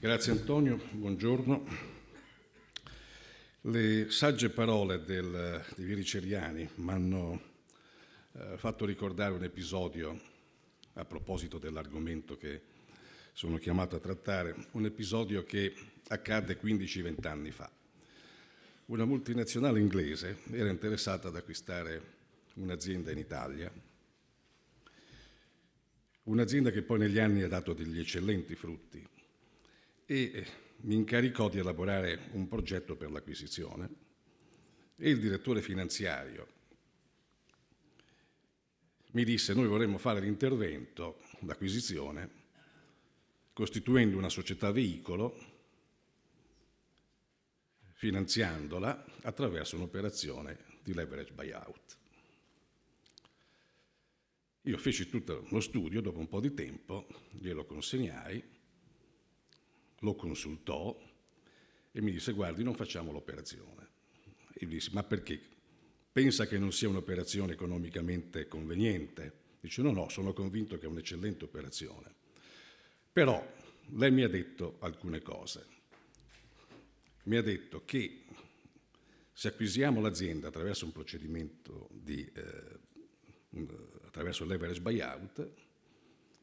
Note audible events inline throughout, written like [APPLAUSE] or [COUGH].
Grazie Antonio, buongiorno. Le sagge parole del, di Ceriani mi hanno eh, fatto ricordare un episodio a proposito dell'argomento che sono chiamato a trattare, un episodio che accadde 15-20 anni fa. Una multinazionale inglese era interessata ad acquistare un'azienda in Italia un'azienda che poi negli anni ha dato degli eccellenti frutti e eh, mi incaricò di elaborare un progetto per l'acquisizione e il direttore finanziario mi disse noi vorremmo fare l'intervento, l'acquisizione, costituendo una società veicolo, finanziandola attraverso un'operazione di leverage buyout. Io feci tutto lo studio, dopo un po' di tempo glielo consegnai, lo consultò e mi disse guardi non facciamo l'operazione. E gli disse ma perché? Pensa che non sia un'operazione economicamente conveniente? Dice no, no, sono convinto che è un'eccellente operazione. Però lei mi ha detto alcune cose. Mi ha detto che se acquisiamo l'azienda attraverso un procedimento di eh, attraverso l'average buyout,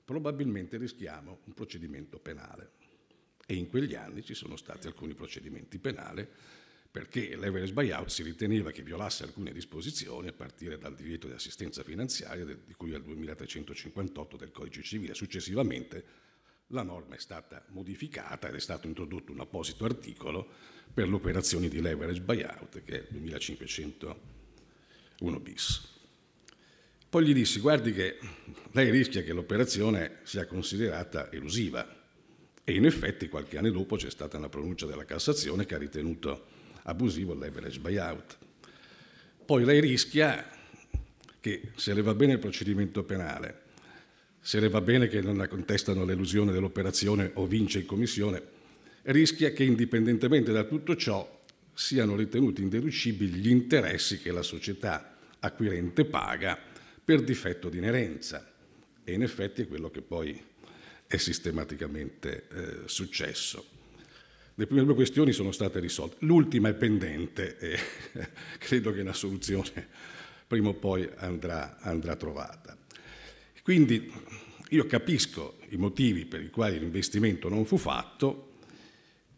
probabilmente rischiamo un procedimento penale. E in quegli anni ci sono stati alcuni procedimenti penali perché l'average buyout si riteneva che violasse alcune disposizioni a partire dal divieto di assistenza finanziaria di cui al 2358 del codice civile. Successivamente la norma è stata modificata ed è stato introdotto un apposito articolo per le operazioni di leverage buyout che è il 2501 bis. Poi gli dissi, guardi che lei rischia che l'operazione sia considerata elusiva. E in effetti qualche anno dopo c'è stata una pronuncia della Cassazione che ha ritenuto abusivo l'average buyout. Poi lei rischia che se le va bene il procedimento penale, se le va bene che non la contestano l'elusione dell'operazione o vince in commissione, rischia che indipendentemente da tutto ciò siano ritenuti indeducibili gli interessi che la società acquirente paga per difetto di inerenza. E in effetti è quello che poi è sistematicamente eh, successo. Le prime due questioni sono state risolte. L'ultima è pendente e [LAUGHS] credo che la soluzione prima o poi andrà, andrà trovata. Quindi io capisco i motivi per i quali l'investimento non fu fatto,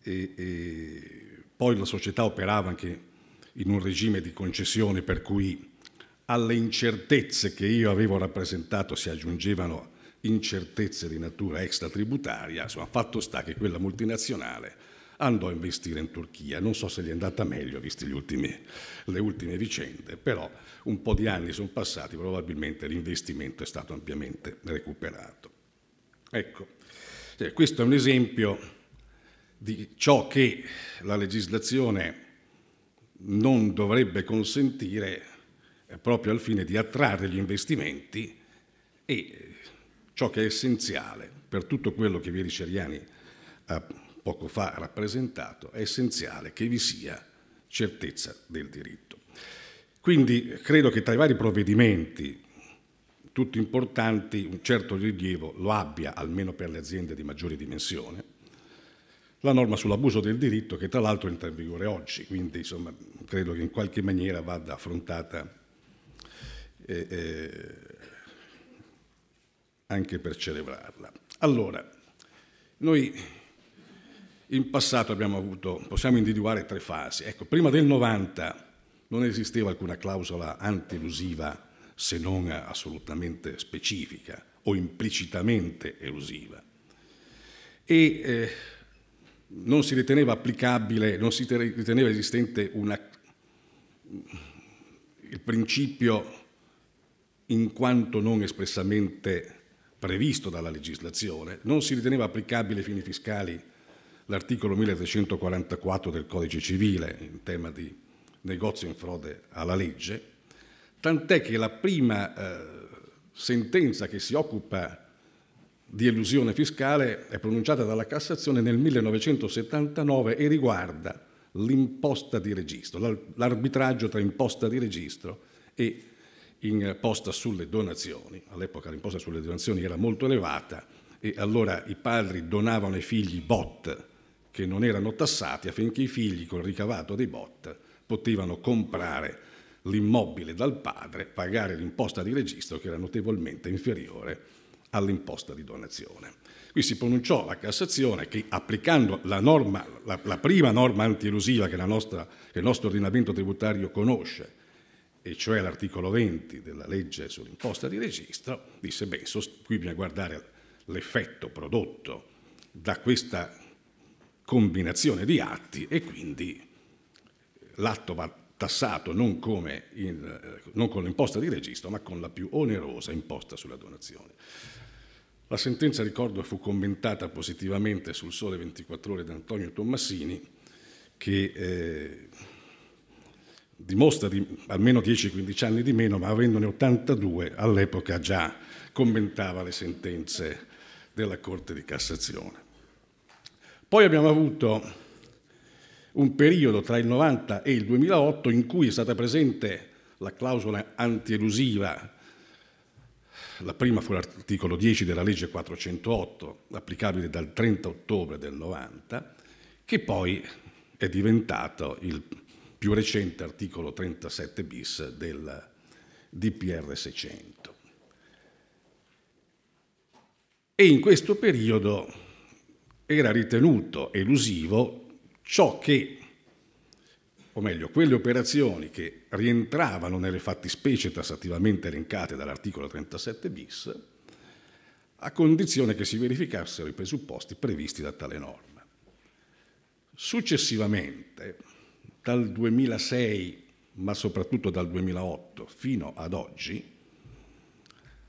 e, e poi la società operava anche in un regime di concessione per cui alle incertezze che io avevo rappresentato si aggiungevano incertezze di natura extratributaria, insomma fatto sta che quella multinazionale andò a investire in Turchia, non so se gli è andata meglio visti ultimi, le ultime vicende, però un po' di anni sono passati, probabilmente l'investimento è stato ampiamente recuperato. Ecco, eh, questo è un esempio di ciò che la legislazione non dovrebbe consentire proprio al fine di attrarre gli investimenti e eh, ciò che è essenziale per tutto quello che Vieri Ceriani ha poco fa rappresentato, è essenziale che vi sia certezza del diritto. Quindi credo che tra i vari provvedimenti, tutti importanti, un certo rilievo lo abbia, almeno per le aziende di maggiore dimensione, la norma sull'abuso del diritto che tra l'altro entra in vigore oggi, quindi insomma, credo che in qualche maniera vada affrontata eh, anche per celebrarla. Allora, noi in passato abbiamo avuto, possiamo individuare tre fasi. Ecco, prima del 90 non esisteva alcuna clausola antielusiva se non assolutamente specifica o implicitamente elusiva. E eh, non si riteneva applicabile, non si riteneva esistente una, il principio in quanto non espressamente previsto dalla legislazione, non si riteneva applicabile ai fini fiscali l'articolo 1344 del Codice Civile in tema di negozio in frode alla legge, tant'è che la prima eh, sentenza che si occupa di elusione fiscale è pronunciata dalla Cassazione nel 1979 e riguarda l'imposta di registro, l'arbitraggio tra imposta di registro e imposta eh, sulle donazioni, all'epoca l'imposta sulle donazioni era molto elevata e allora i padri donavano ai figli bot che non erano tassati affinché i figli col ricavato dei bot potevano comprare l'immobile dal padre, pagare l'imposta di registro che era notevolmente inferiore all'imposta di donazione. Qui si pronunciò la Cassazione che applicando la, norma, la, la prima norma antielusiva che, che il nostro ordinamento tributario conosce, e cioè l'articolo 20 della legge sull'imposta di registro, disse, beh, qui bisogna guardare l'effetto prodotto da questa combinazione di atti e quindi l'atto va tassato non, in, non con l'imposta di registro, ma con la più onerosa imposta sulla donazione. La sentenza, ricordo, fu commentata positivamente sul Sole 24 Ore da Antonio Tommasini, che eh, dimostra di almeno 10-15 anni di meno, ma avendone 82 all'epoca già commentava le sentenze della Corte di Cassazione. Poi abbiamo avuto un periodo tra il 90 e il 2008 in cui è stata presente la clausola antielusiva, la prima fu l'articolo 10 della legge 408, applicabile dal 30 ottobre del 90, che poi è diventato il più recente articolo 37 bis del DPR 600. E in questo periodo era ritenuto elusivo ciò che, o meglio, quelle operazioni che rientravano nelle fattispecie tassativamente elencate dall'articolo 37 bis, a condizione che si verificassero i presupposti previsti da tale norma. Successivamente, dal 2006, ma soprattutto dal 2008 fino ad oggi,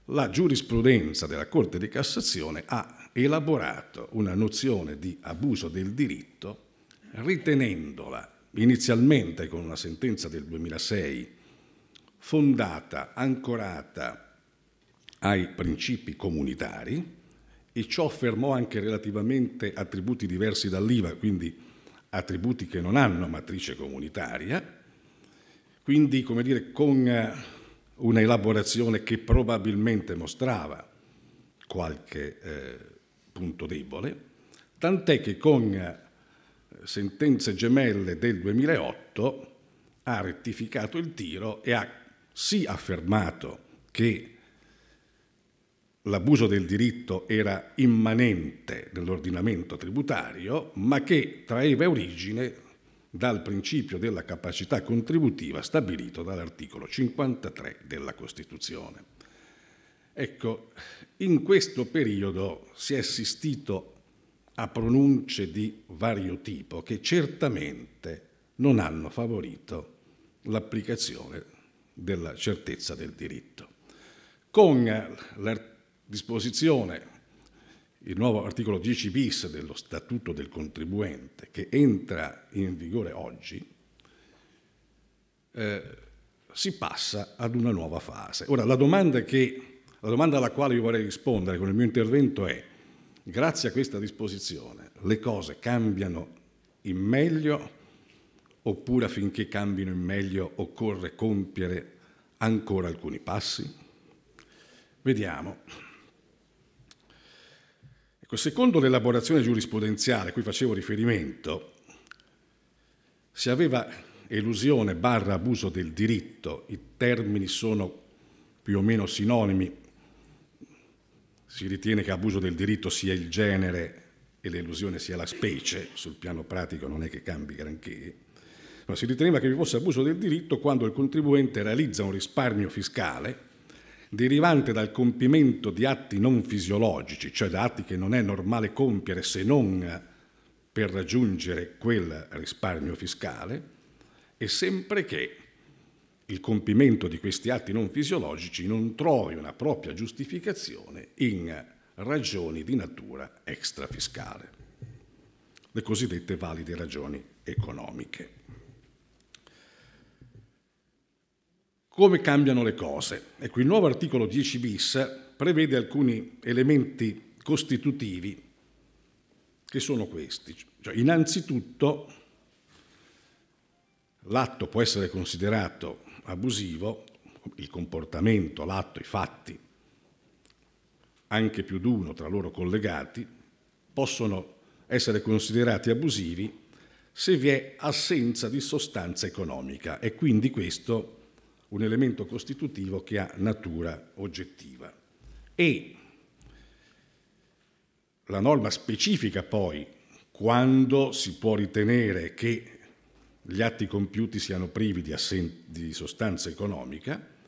la giurisprudenza della Corte di Cassazione ha elaborato una nozione di abuso del diritto ritenendola inizialmente con una sentenza del 2006 fondata, ancorata ai principi comunitari e ciò affermò anche relativamente a tributi diversi dall'IVA, quindi attributi che non hanno matrice comunitaria, quindi come dire, con eh, una elaborazione che probabilmente mostrava qualche eh, punto debole, tant'è che con eh, sentenze gemelle del 2008 ha rettificato il tiro e ha sì affermato che l'abuso del diritto era immanente nell'ordinamento tributario, ma che traeva origine dal principio della capacità contributiva stabilito dall'articolo 53 della Costituzione. Ecco, in questo periodo si è assistito a pronunce di vario tipo che certamente non hanno favorito l'applicazione della certezza del diritto. Con l'articolo disposizione, il nuovo articolo 10 bis dello Statuto del contribuente che entra in vigore oggi, eh, si passa ad una nuova fase. Ora, la domanda, che, la domanda alla quale io vorrei rispondere con il mio intervento è, grazie a questa disposizione, le cose cambiano in meglio oppure affinché cambino in meglio occorre compiere ancora alcuni passi? Vediamo. Ecco, secondo l'elaborazione giurisprudenziale a cui facevo riferimento, si aveva elusione barra abuso del diritto, i termini sono più o meno sinonimi, si ritiene che abuso del diritto sia il genere e l'elusione sia la specie, sul piano pratico non è che cambi granché, ma si riteneva che vi fosse abuso del diritto quando il contribuente realizza un risparmio fiscale derivante dal compimento di atti non fisiologici, cioè da atti che non è normale compiere se non per raggiungere quel risparmio fiscale, e sempre che il compimento di questi atti non fisiologici non trovi una propria giustificazione in ragioni di natura extrafiscale, le cosiddette valide ragioni economiche. come cambiano le cose. Ecco, il nuovo articolo 10 bis prevede alcuni elementi costitutivi che sono questi. Cioè, innanzitutto l'atto può essere considerato abusivo, il comportamento, l'atto, i fatti, anche più di uno tra loro collegati, possono essere considerati abusivi se vi è assenza di sostanza economica e quindi questo un elemento costitutivo che ha natura oggettiva. E la norma specifica poi quando si può ritenere che gli atti compiuti siano privi di, di, sostanza economica,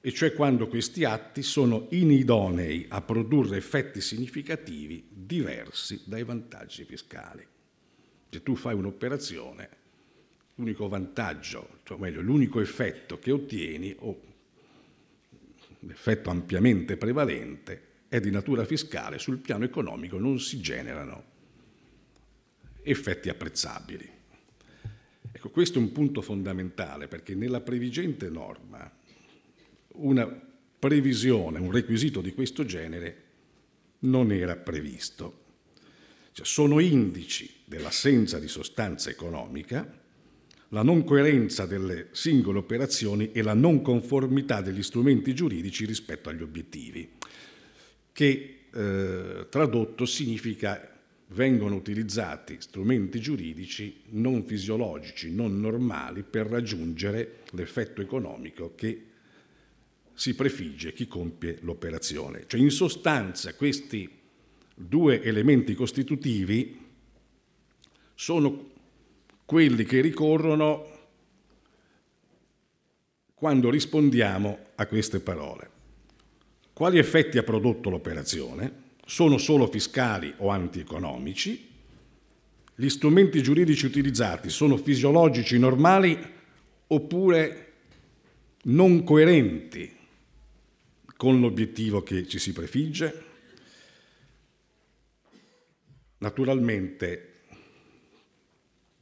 e cioè quando questi atti sono inidonei a produrre effetti significativi diversi dai vantaggi fiscali. Se tu fai un'operazione l'unico vantaggio, cioè meglio, l'unico effetto che ottieni, o l'effetto ampiamente prevalente, è di natura fiscale, sul piano economico non si generano effetti apprezzabili. Ecco, questo è un punto fondamentale perché nella previgente norma una previsione, un requisito di questo genere non era previsto. Cioè, sono indici dell'assenza di sostanza economica la non coerenza delle singole operazioni e la non conformità degli strumenti giuridici rispetto agli obiettivi, che eh, tradotto significa vengono utilizzati strumenti giuridici non fisiologici, non normali, per raggiungere l'effetto economico che si prefigge chi compie l'operazione. Cioè in sostanza questi due elementi costitutivi sono quelli che ricorrono quando rispondiamo a queste parole. Quali effetti ha prodotto l'operazione? Sono solo fiscali o antieconomici? Gli strumenti giuridici utilizzati sono fisiologici normali oppure non coerenti con l'obiettivo che ci si prefigge? Naturalmente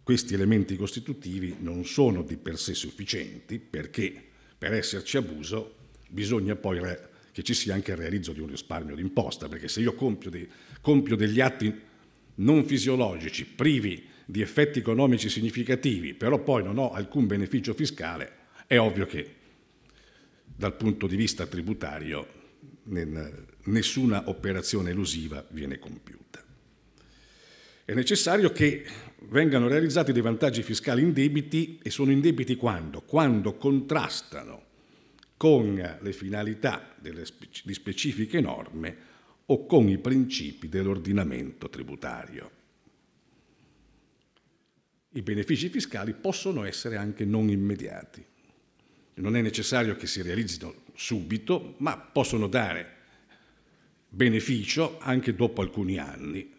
questi elementi costitutivi non sono di per sé sufficienti perché per esserci abuso bisogna poi che ci sia anche il realizzo di un risparmio d'imposta, perché se io compio, dei, compio degli atti non fisiologici, privi di effetti economici significativi, però poi non ho alcun beneficio fiscale, è ovvio che dal punto di vista tributario nessuna operazione elusiva viene compiuta. È necessario che vengano realizzati dei vantaggi fiscali indebiti e sono indebiti quando? Quando contrastano con le finalità spec- di specifiche norme o con i principi dell'ordinamento tributario. I benefici fiscali possono essere anche non immediati. Non è necessario che si realizzino subito, ma possono dare beneficio anche dopo alcuni anni,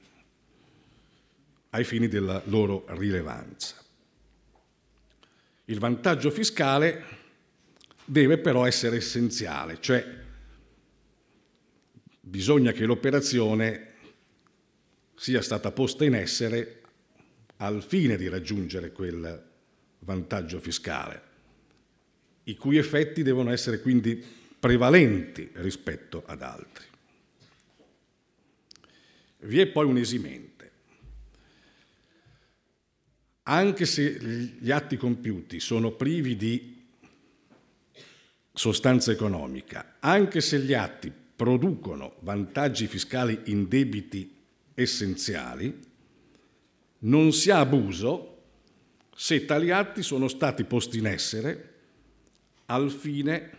ai fini della loro rilevanza. Il vantaggio fiscale deve però essere essenziale, cioè bisogna che l'operazione sia stata posta in essere al fine di raggiungere quel vantaggio fiscale, i cui effetti devono essere quindi prevalenti rispetto ad altri. Vi è poi un esimento anche se gli atti compiuti sono privi di sostanza economica, anche se gli atti producono vantaggi fiscali in debiti essenziali, non si ha abuso se tali atti sono stati posti in essere al fine,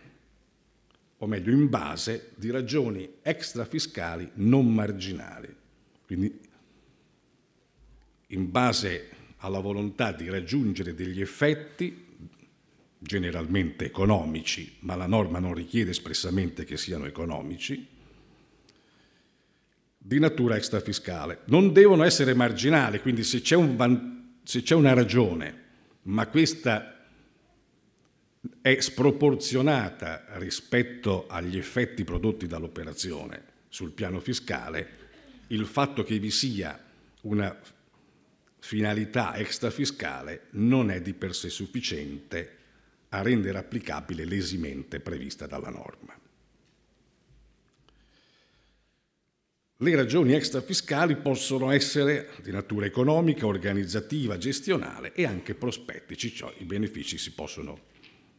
o meglio in base, di ragioni extrafiscali non marginali. Quindi in base alla volontà di raggiungere degli effetti generalmente economici, ma la norma non richiede espressamente che siano economici, di natura extrafiscale. Non devono essere marginali, quindi se c'è, un, se c'è una ragione, ma questa è sproporzionata rispetto agli effetti prodotti dall'operazione sul piano fiscale, il fatto che vi sia una finalità extrafiscale non è di per sé sufficiente a rendere applicabile l'esimente prevista dalla norma. Le ragioni extrafiscali possono essere di natura economica, organizzativa, gestionale e anche prospettici, cioè i benefici si possono,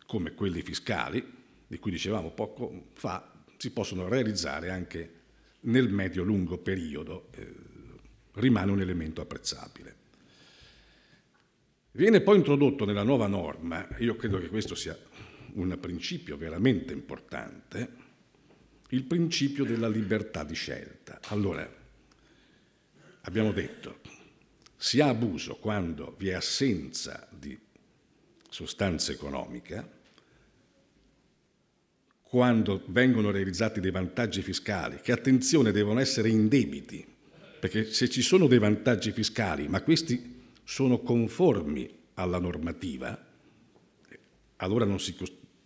come quelli fiscali, di cui dicevamo poco fa, si possono realizzare anche nel medio-lungo periodo, eh, rimane un elemento apprezzabile. Viene poi introdotto nella nuova norma, io credo che questo sia un principio veramente importante, il principio della libertà di scelta. Allora, abbiamo detto, si ha abuso quando vi è assenza di sostanza economica, quando vengono realizzati dei vantaggi fiscali, che attenzione devono essere indebiti, perché se ci sono dei vantaggi fiscali, ma questi sono conformi alla normativa, allora non si,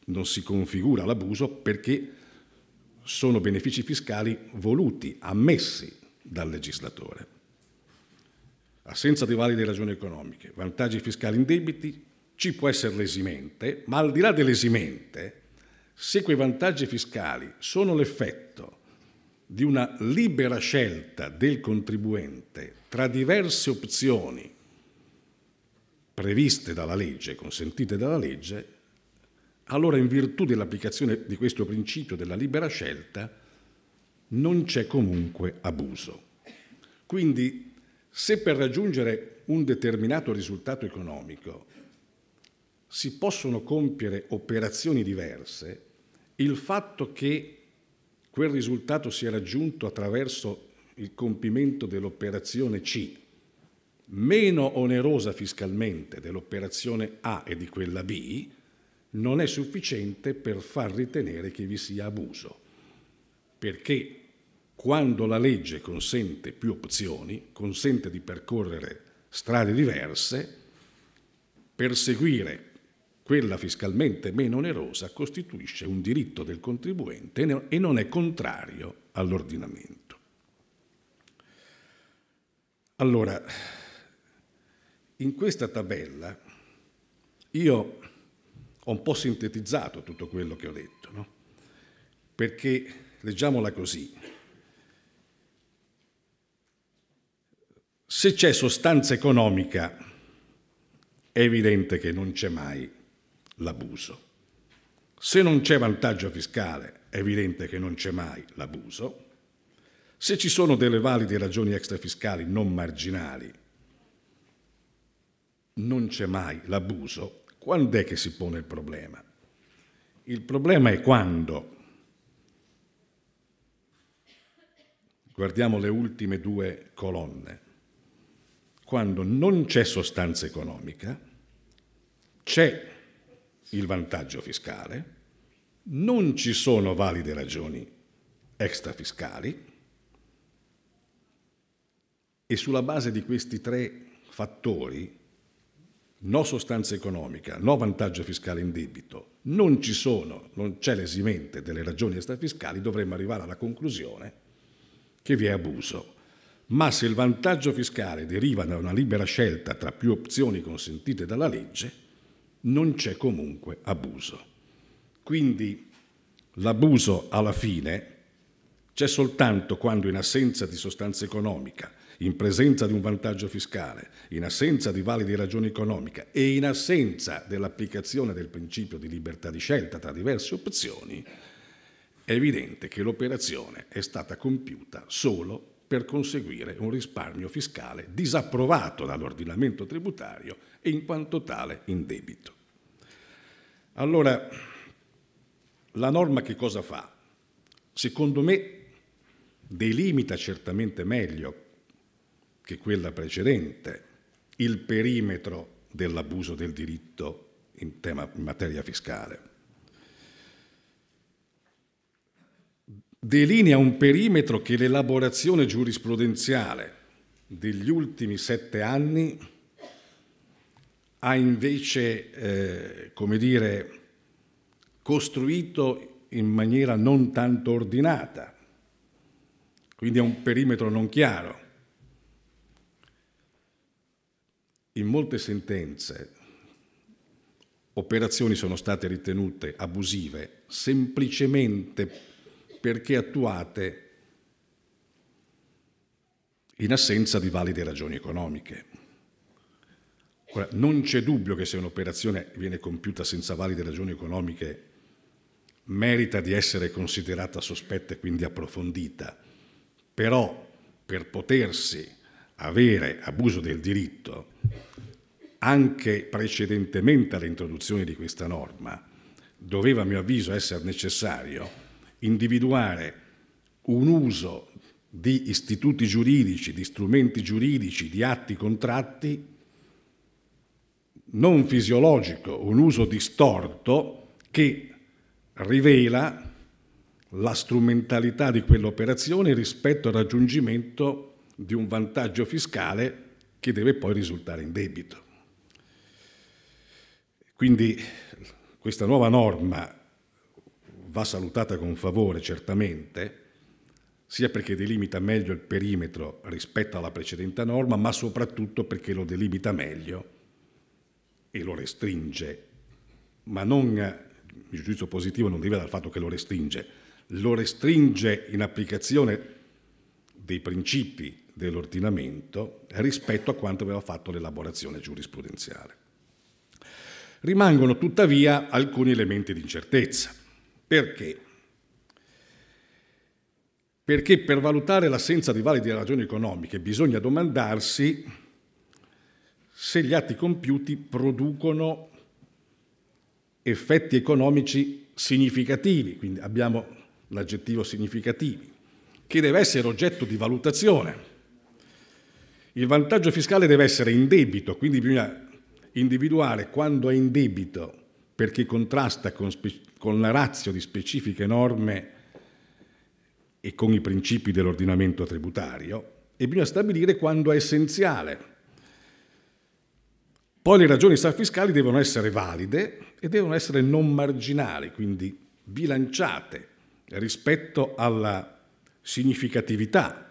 non si configura l'abuso perché sono benefici fiscali voluti, ammessi dal legislatore. Assenza di valide ragioni economiche, vantaggi fiscali indebiti, ci può essere l'esimente, ma al di là dell'esimente, se quei vantaggi fiscali sono l'effetto di una libera scelta del contribuente tra diverse opzioni previste dalla legge, consentite dalla legge, allora in virtù dell'applicazione di questo principio della libera scelta non c'è comunque abuso. Quindi se per raggiungere un determinato risultato economico si possono compiere operazioni diverse, il fatto che quel risultato sia raggiunto attraverso il compimento dell'operazione C meno onerosa fiscalmente dell'operazione A e di quella B, non è sufficiente per far ritenere che vi sia abuso, perché quando la legge consente più opzioni, consente di percorrere strade diverse, perseguire quella fiscalmente meno onerosa costituisce un diritto del contribuente e non è contrario all'ordinamento. Allora, in questa tabella io ho un po' sintetizzato tutto quello che ho detto, no? perché leggiamola così. Se c'è sostanza economica, è evidente che non c'è mai l'abuso. Se non c'è vantaggio fiscale, è evidente che non c'è mai l'abuso. Se ci sono delle valide ragioni extrafiscali non marginali, non c'è mai l'abuso, quando è che si pone il problema? Il problema è quando. Guardiamo le ultime due colonne. Quando non c'è sostanza economica, c'è il vantaggio fiscale, non ci sono valide ragioni extrafiscali e sulla base di questi tre fattori no sostanza economica, no vantaggio fiscale in debito, non ci sono, non c'è l'esimente delle ragioni extrafiscali, dovremmo arrivare alla conclusione che vi è abuso. Ma se il vantaggio fiscale deriva da una libera scelta tra più opzioni consentite dalla legge, non c'è comunque abuso. Quindi l'abuso alla fine c'è soltanto quando in assenza di sostanza economica in presenza di un vantaggio fiscale, in assenza di valide ragioni economiche e in assenza dell'applicazione del principio di libertà di scelta tra diverse opzioni, è evidente che l'operazione è stata compiuta solo per conseguire un risparmio fiscale disapprovato dall'ordinamento tributario e in quanto tale in debito. Allora, la norma che cosa fa? Secondo me delimita certamente meglio che quella precedente il perimetro dell'abuso del diritto in, tema, in materia fiscale. Delinea un perimetro che l'elaborazione giurisprudenziale degli ultimi sette anni ha invece, eh, come dire, costruito in maniera non tanto ordinata, quindi è un perimetro non chiaro. in molte sentenze operazioni sono state ritenute abusive semplicemente perché attuate in assenza di valide ragioni economiche. Ora, non c'è dubbio che se un'operazione viene compiuta senza valide ragioni economiche merita di essere considerata sospetta e quindi approfondita, però per potersi avere abuso del diritto anche precedentemente all'introduzione di questa norma, doveva a mio avviso essere necessario individuare un uso di istituti giuridici, di strumenti giuridici, di atti contratti non fisiologico, un uso distorto che rivela la strumentalità di quell'operazione rispetto al raggiungimento di un vantaggio fiscale che deve poi risultare in debito. Quindi questa nuova norma va salutata con favore, certamente, sia perché delimita meglio il perimetro rispetto alla precedente norma, ma soprattutto perché lo delimita meglio e lo restringe. Ma non, il giudizio positivo non deriva dal fatto che lo restringe, lo restringe in applicazione dei principi dell'ordinamento rispetto a quanto aveva fatto l'elaborazione giurisprudenziale. Rimangono tuttavia alcuni elementi di incertezza. Perché? Perché per valutare l'assenza di valide ragioni economiche bisogna domandarsi se gli atti compiuti producono effetti economici significativi, quindi abbiamo l'aggettivo significativi, che deve essere oggetto di valutazione il vantaggio fiscale deve essere in debito, quindi bisogna individuare quando è in debito perché contrasta con, con la razza di specifiche norme e con i principi dell'ordinamento tributario e bisogna stabilire quando è essenziale. Poi le ragioni fiscali devono essere valide e devono essere non marginali, quindi bilanciate rispetto alla significatività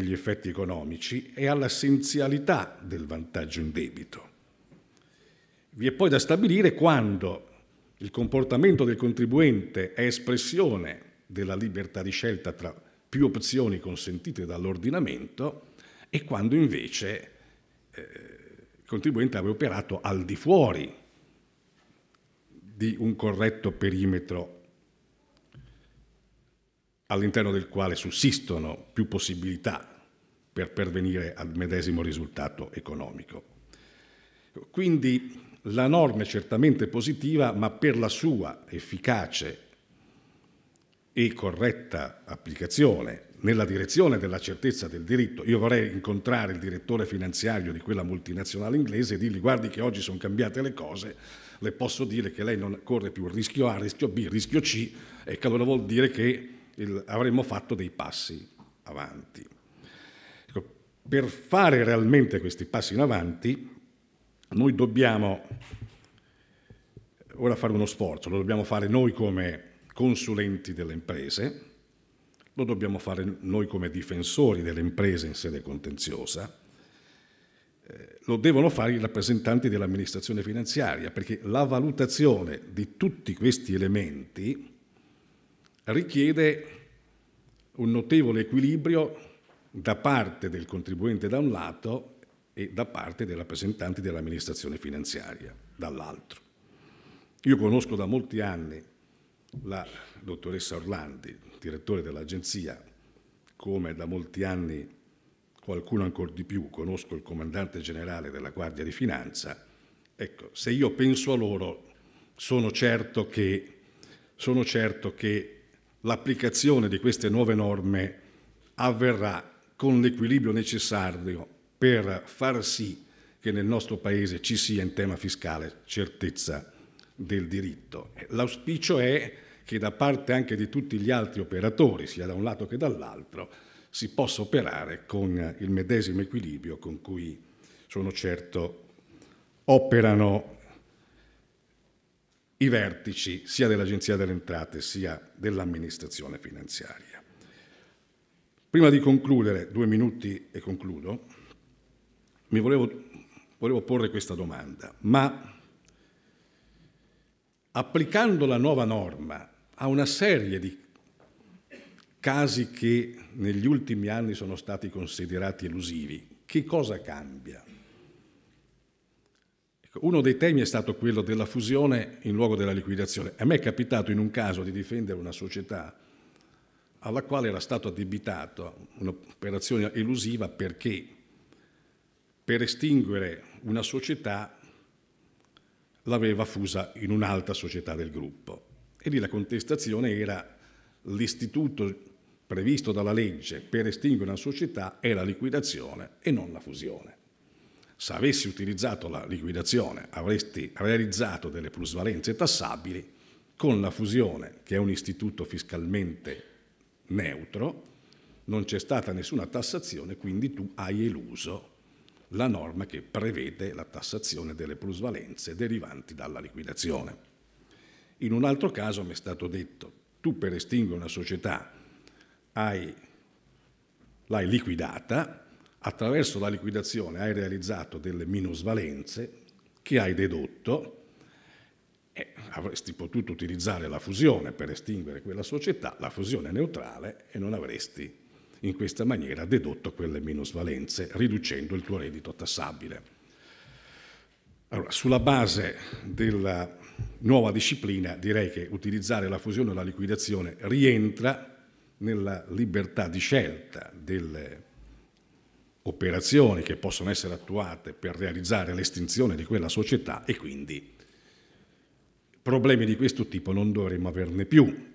degli effetti economici e all'essenzialità del vantaggio in debito. Vi è poi da stabilire quando il comportamento del contribuente è espressione della libertà di scelta tra più opzioni consentite dall'ordinamento e quando invece eh, il contribuente abbia operato al di fuori di un corretto perimetro all'interno del quale sussistono più possibilità per pervenire al medesimo risultato economico. Quindi la norma è certamente positiva, ma per la sua efficace e corretta applicazione nella direzione della certezza del diritto. Io vorrei incontrare il direttore finanziario di quella multinazionale inglese e dirgli guardi che oggi sono cambiate le cose, le posso dire che lei non corre più il rischio A, il rischio B, il rischio C, e che allora vuol dire che il, avremmo fatto dei passi avanti. Ecco, per fare realmente questi passi in avanti, noi dobbiamo ora fare uno sforzo, lo dobbiamo fare noi come consulenti delle imprese, lo dobbiamo fare noi come difensori delle imprese in sede contenziosa, eh, lo devono fare i rappresentanti dell'amministrazione finanziaria, perché la valutazione di tutti questi elementi richiede un notevole equilibrio da parte del contribuente da un lato e da parte dei rappresentanti dell'amministrazione finanziaria dall'altro. Io conosco da molti anni la dottoressa Orlandi, direttore dell'agenzia, come da molti anni qualcuno ancora di più conosco il comandante generale della Guardia di Finanza. Ecco, se io penso a loro, sono certo che, sono certo che l'applicazione di queste nuove norme avverrà con l'equilibrio necessario per far sì che nel nostro Paese ci sia in tema fiscale certezza del diritto. L'auspicio è che da parte anche di tutti gli altri operatori, sia da un lato che dall'altro, si possa operare con il medesimo equilibrio con cui sono certo operano i vertici sia dell'Agenzia delle Entrate sia dell'amministrazione finanziaria. Prima di concludere, due minuti e concludo, mi volevo, volevo porre questa domanda, ma applicando la nuova norma a una serie di casi che negli ultimi anni sono stati considerati elusivi, che cosa cambia? Ecco, uno dei temi è stato quello della fusione in luogo della liquidazione. A me è capitato in un caso di difendere una società alla quale era stato addebitato un'operazione elusiva perché per estinguere una società l'aveva fusa in un'altra società del gruppo. E lì la contestazione era l'istituto previsto dalla legge per estinguere una società è la liquidazione e non la fusione se avessi utilizzato la liquidazione avresti realizzato delle plusvalenze tassabili, con la fusione, che è un istituto fiscalmente neutro, non c'è stata nessuna tassazione, quindi tu hai eluso la norma che prevede la tassazione delle plusvalenze derivanti dalla liquidazione. In un altro caso mi è stato detto, tu per estinguere una società hai, l'hai liquidata, attraverso la liquidazione hai realizzato delle minusvalenze che hai dedotto, e avresti potuto utilizzare la fusione per estinguere quella società, la fusione è neutrale e non avresti in questa maniera dedotto quelle minusvalenze, riducendo il tuo reddito tassabile. Allora, sulla base della nuova disciplina direi che utilizzare la fusione o la liquidazione rientra nella libertà di scelta delle operazioni che possono essere attuate per realizzare l'estinzione di quella società e quindi problemi di questo tipo non dovremmo averne più.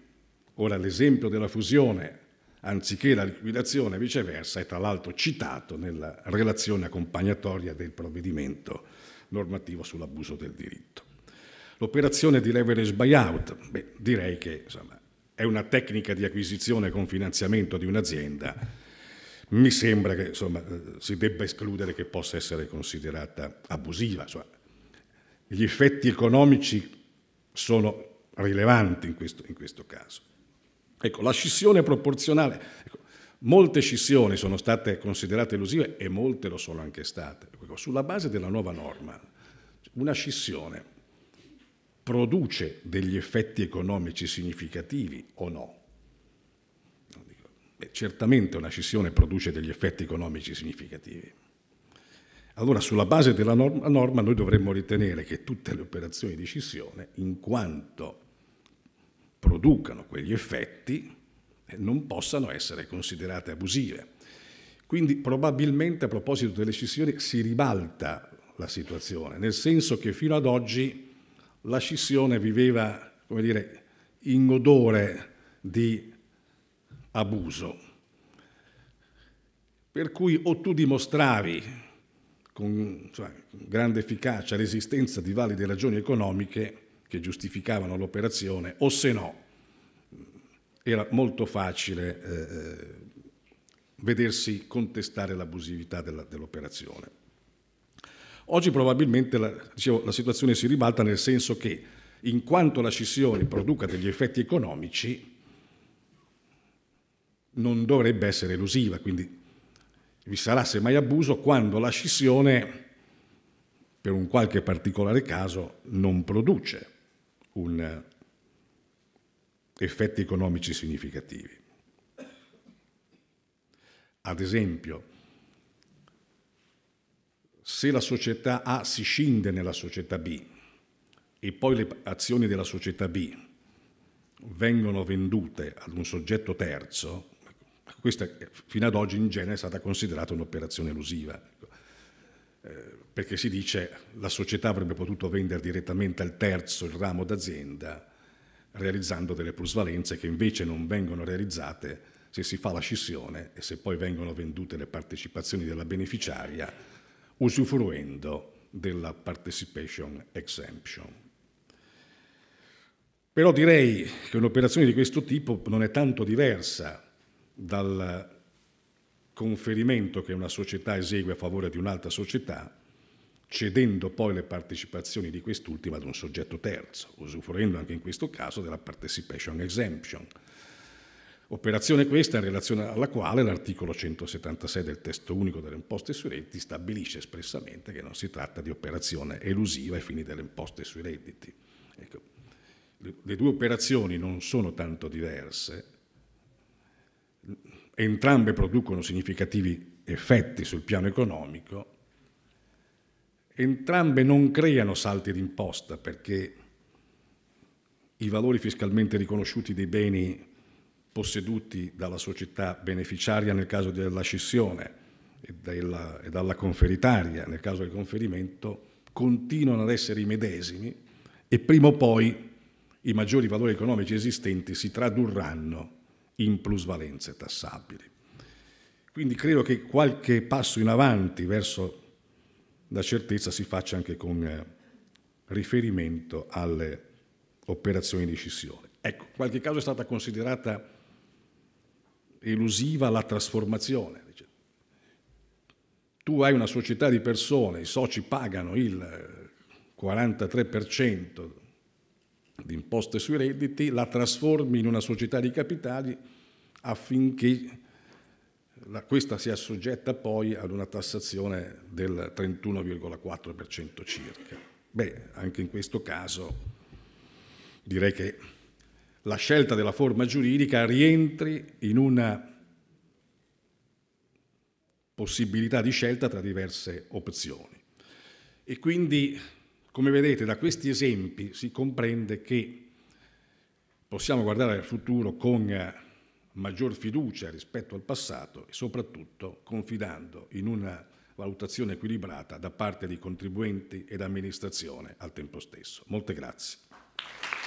Ora l'esempio della fusione anziché la liquidazione viceversa è tra l'altro citato nella relazione accompagnatoria del provvedimento normativo sull'abuso del diritto. L'operazione di leverage buyout, beh, direi che insomma, è una tecnica di acquisizione con finanziamento di un'azienda mi sembra che insomma, eh, si debba escludere che possa essere considerata abusiva. Insomma, gli effetti economici sono rilevanti in questo, in questo caso. Ecco, la scissione proporzionale, ecco, molte scissioni sono state considerate elusive e molte lo sono anche state. Ecco, sulla base della nuova norma, una scissione produce degli effetti economici significativi o no? Beh, certamente una scissione produce degli effetti economici significativi. Allora, sulla base della norma, noi dovremmo ritenere che tutte le operazioni di scissione, in quanto producano quegli effetti, eh, non possano essere considerate abusive. Quindi probabilmente a proposito delle scissioni si ribalta la situazione, nel senso che fino ad oggi la scissione viveva, come dire, in odore di abuso. Per cui o tu dimostravi con, cioè, grande efficacia l'esistenza di valide ragioni economiche che giustificavano l'operazione, o se no era molto facile eh, vedersi contestare l'abusività della, dell'operazione. Oggi probabilmente la, dicevo, la situazione si ribalta nel senso che in quanto la scissione produca degli effetti economici, non dovrebbe essere elusiva, quindi vi sarà semmai abuso quando la scissione, per un qualche particolare caso, non produce un, effetti economici significativi. Ad esempio, se la società A si scinde nella società B e poi le azioni della società B vengono vendute ad un soggetto terzo, questa fino ad oggi in genere è stata considerata un'operazione elusiva, ecco. eh, perché si dice la società avrebbe potuto vendere direttamente al terzo il ramo d'azienda realizzando delle plusvalenze che invece non vengono realizzate se si fa la scissione e se poi vengono vendute le partecipazioni della beneficiaria usufruendo della participation exemption. Però direi che un'operazione di questo tipo non è tanto diversa dal conferimento che una società esegue a favore di un'altra società, cedendo poi le partecipazioni di quest'ultima ad un soggetto terzo, usufruendo anche in questo caso della participation exemption. Operazione questa in relazione alla quale l'articolo 176 del testo unico delle imposte sui redditi stabilisce espressamente che non si tratta di operazione elusiva ai fini delle imposte sui redditi. Ecco, le due operazioni non sono tanto diverse, entrambe producono significativi effetti sul piano economico, entrambe non creano salti d'imposta perché i valori fiscalmente riconosciuti dei beni posseduti dalla società beneficiaria nel caso della scissione e, della, e dalla conferitaria nel caso del conferimento continuano ad essere i medesimi e prima o poi i maggiori valori economici esistenti si tradurranno in plusvalenze tassabili. Quindi credo che qualche passo in avanti verso la certezza si faccia anche con eh, riferimento alle operazioni di scissione. Ecco, in qualche caso è stata considerata elusiva la trasformazione. Tu hai una società di persone, i soci pagano il 43% eh, di imposte sui redditi, la trasformi in una società di capitali affinché la, questa sia soggetta poi ad una tassazione del 31,4% circa. Beh, anche in questo caso direi che la scelta della forma giuridica rientri in una possibilità di scelta tra diverse opzioni. E quindi come vedete da questi esempi si comprende che possiamo guardare al futuro con eh, maggior fiducia rispetto al passato e soprattutto confidando in una valutazione equilibrata da parte di contribuenti ed amministrazione al tempo stesso. Molte grazie.